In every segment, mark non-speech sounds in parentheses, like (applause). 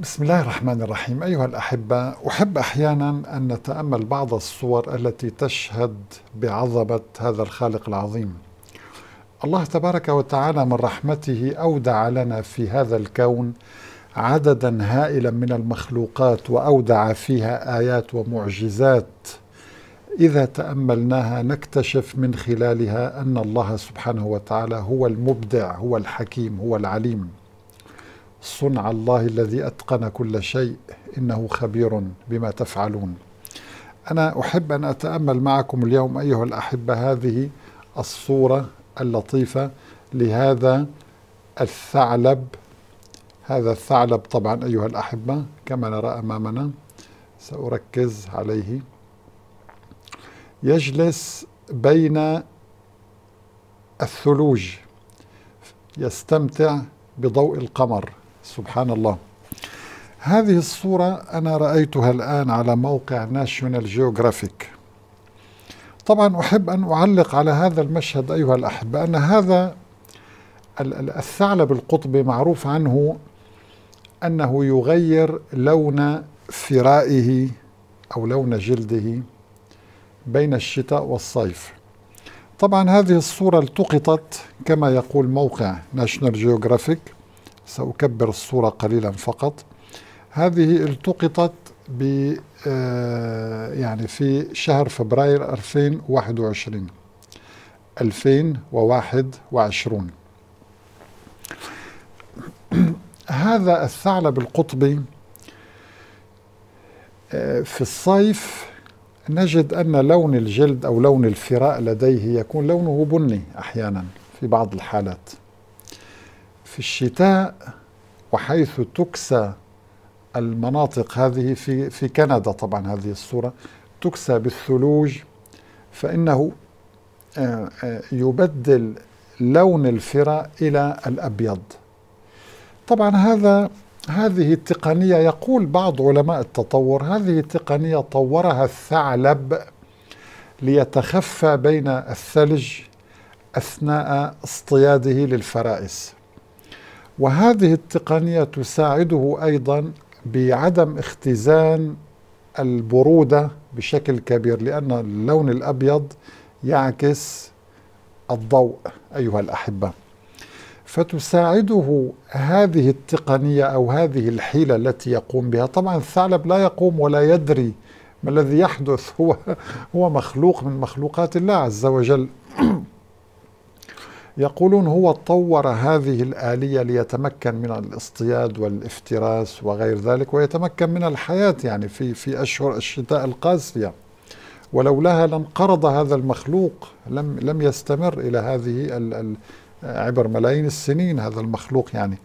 بسم الله الرحمن الرحيم أيها الأحبة أحب أحيانا أن نتأمل بعض الصور التي تشهد بعظمة هذا الخالق العظيم الله تبارك وتعالى من رحمته أودع لنا في هذا الكون عددا هائلا من المخلوقات وأودع فيها آيات ومعجزات إذا تأملناها نكتشف من خلالها أن الله سبحانه وتعالى هو المبدع هو الحكيم هو العليم صنع الله الذي أتقن كل شيء إنه خبير بما تفعلون أنا أحب أن أتأمل معكم اليوم أيها الأحبة هذه الصورة اللطيفة لهذا الثعلب هذا الثعلب طبعا أيها الأحبة كما نرى أمامنا سأركز عليه يجلس بين الثلوج يستمتع بضوء القمر سبحان الله هذه الصورة أنا رأيتها الآن على موقع ناشيونال جيوغرافيك طبعا أحب أن أعلق على هذا المشهد أيها الأحبة أن هذا الثعلب القطبي معروف عنه أنه يغير لون فرائه أو لون جلده بين الشتاء والصيف طبعا هذه الصورة التقطت كما يقول موقع ناشيونال جيوغرافيك سأكبر الصورة قليلا فقط هذه التقطت ب آه، يعني في شهر فبراير 2021 2021 هذا الثعلب القطبي آه، في الصيف نجد أن لون الجلد أو لون الفراء لديه يكون لونه بني أحيانا في بعض الحالات في الشتاء وحيث تكسى المناطق هذه في في كندا طبعا هذه الصورة تكسى بالثلوج فإنه آه، آه، يبدل لون الفرا إلى الأبيض طبعا هذا هذه التقنية يقول بعض علماء التطور هذه التقنية طورها الثعلب ليتخفى بين الثلج أثناء اصطياده للفرائس وهذه التقنية تساعده أيضا بعدم اختزان البرودة بشكل كبير لأن اللون الأبيض يعكس الضوء أيها الأحبة فتساعده هذه التقنية أو هذه الحيلة التي يقوم بها طبعا الثعلب لا يقوم ولا يدري ما الذي يحدث (laughs) هو هو مخلوق من مخلوقات الله عز وجل (clears throat) يقولون هو طور هذه الآلية ليتمكن من الاصطياد والافتراس وغير ذلك ويتمكن من الحياة يعني في في أشهر الشتاء القاسية ولولاها لانقرض هذا المخلوق لم لم يستمر إلى هذه ال ال عبر ملايين السنين هذا المخلوق يعني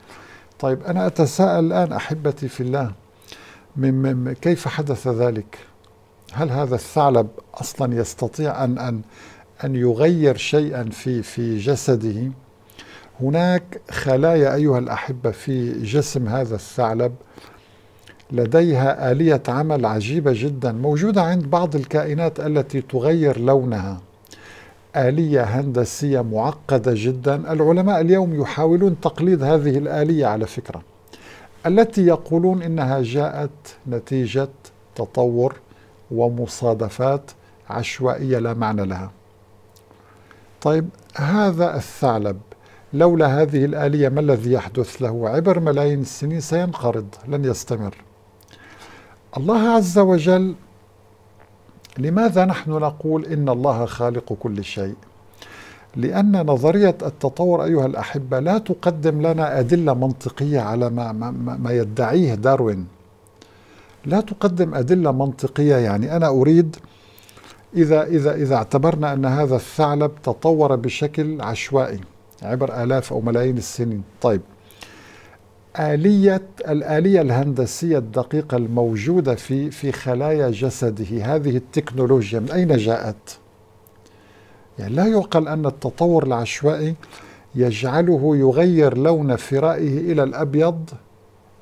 طيب أنا أتساءل الآن أحبتي في الله من كيف حدث ذلك هل هذا الثعلب أصلا يستطيع أن أن أن يغير شيئا في في جسده هناك خلايا أيها الأحبة في جسم هذا الثعلب لديها آلية عمل عجيبة جدا موجودة عند بعض الكائنات التي تغير لونها آلية هندسية معقدة جدا العلماء اليوم يحاولون تقليد هذه الآلية على فكرة التي يقولون إنها جاءت نتيجة تطور ومصادفات عشوائية لا معنى لها طيب هذا الثعلب لولا هذه الآلية ما الذي يحدث له عبر ملايين السنين سينقرض لن يستمر الله عز وجل لماذا نحن نقول إن الله خالق كل شيء لأن نظرية التطور أيها الأحبة لا تقدم لنا أدلة منطقية على ما, ما, ما يدعيه داروين لا تقدم أدلة منطقية يعني أنا أريد إذا إذا إذا اعتبرنا أن هذا الثعلب تطور بشكل عشوائي عبر آلاف أو ملايين السنين طيب آلية الآلية الهندسية الدقيقة الموجودة في في خلايا جسده هذه التكنولوجيا من أين جاءت؟ يعني لا يعقل أن التطور العشوائي يجعله يغير لون فرائه إلى الأبيض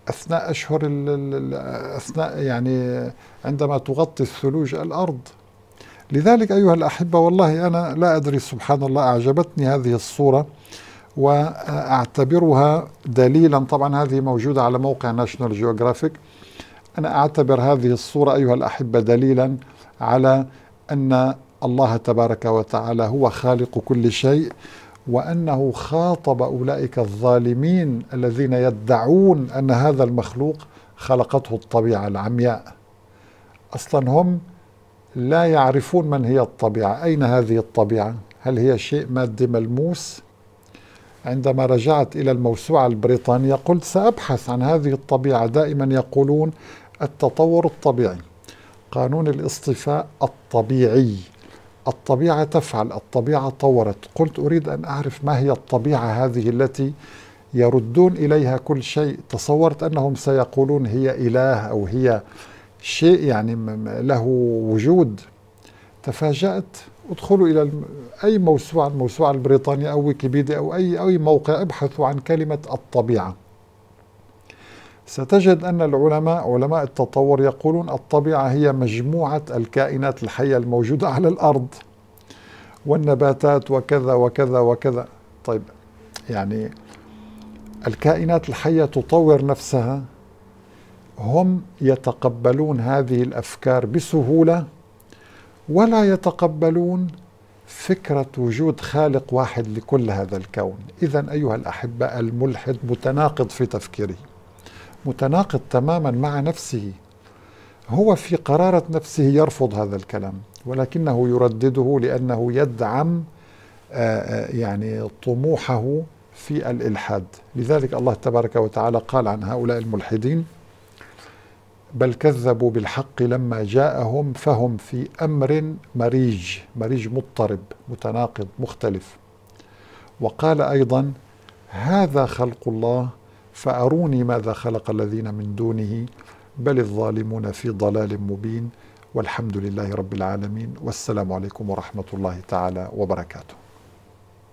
أثناء أشهر أثناء يعني عندما تغطي الثلوج الأرض لذلك أيها الأحبة والله أنا لا أدري سبحان الله أعجبتني هذه الصورة وأعتبرها دليلا طبعا هذه موجودة على موقع ناشونال جيوغرافيك أنا أعتبر هذه الصورة أيها الأحبة دليلا على أن الله تبارك وتعالى هو خالق كل شيء وأنه خاطب أولئك الظالمين الذين يدعون أن هذا المخلوق خلقته الطبيعة العمياء أصلا هم لا يعرفون من هي الطبيعة أين هذه الطبيعة هل هي شيء مادي ملموس عندما رجعت إلى الموسوعة البريطانية قلت سأبحث عن هذه الطبيعة دائما يقولون التطور الطبيعي قانون الاصطفاء الطبيعي الطبيعة تفعل الطبيعة طورت قلت أريد أن أعرف ما هي الطبيعة هذه التي يردون إليها كل شيء تصورت أنهم سيقولون هي إله أو هي شيء يعني له وجود تفاجأت ادخلوا إلى أي موسوعة الموسوعة البريطانية أو ويكيبيديا أو أي أي موقع ابحثوا عن كلمة الطبيعة ستجد أن العلماء علماء التطور يقولون الطبيعة هي مجموعة الكائنات الحية الموجودة على الأرض والنباتات وكذا وكذا وكذا طيب يعني الكائنات الحية تطور نفسها هم يتقبلون هذه الافكار بسهوله ولا يتقبلون فكره وجود خالق واحد لكل هذا الكون اذا ايها الاحبه الملحد متناقض في تفكيره متناقض تماما مع نفسه هو في قراره نفسه يرفض هذا الكلام ولكنه يردده لانه يدعم آه، آه، يعني طموحه في الالحاد لذلك الله تبارك وتعالى قال عن هؤلاء الملحدين بل كذبوا بالحق لما جاءهم فهم في امر مريج مريج مضطرب متناقض مختلف وقال ايضا هذا خلق الله فاروني ماذا خلق الذين من دونه بل الظالمون في ضلال مبين والحمد لله رب العالمين والسلام عليكم ورحمه الله تعالى وبركاته